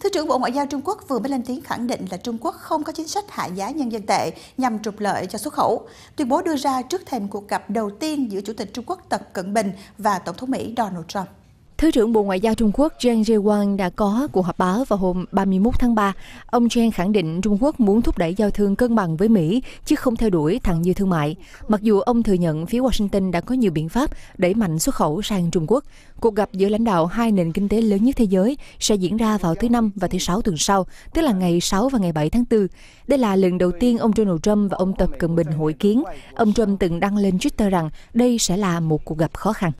Thứ trưởng Bộ Ngoại giao Trung Quốc vừa mới lên tiếng khẳng định là Trung Quốc không có chính sách hạ giá nhân dân tệ nhằm trục lợi cho xuất khẩu. Tuyên bố đưa ra trước thềm cuộc gặp đầu tiên giữa Chủ tịch Trung Quốc Tập Cận Bình và Tổng thống Mỹ Donald Trump. Thứ trưởng Bộ Ngoại giao Trung Quốc Zhang Zhewan đã có cuộc họp báo vào hôm 31 tháng 3. Ông Zhang khẳng định Trung Quốc muốn thúc đẩy giao thương cân bằng với Mỹ, chứ không theo đuổi thặng như thương mại. Mặc dù ông thừa nhận phía Washington đã có nhiều biện pháp đẩy mạnh xuất khẩu sang Trung Quốc. Cuộc gặp giữa lãnh đạo hai nền kinh tế lớn nhất thế giới sẽ diễn ra vào thứ Năm và thứ Sáu tuần sau, tức là ngày 6 và ngày 7 tháng 4. Đây là lần đầu tiên ông Donald Trump và ông Tập Cận Bình hội kiến. Ông Trump từng đăng lên Twitter rằng đây sẽ là một cuộc gặp khó khăn.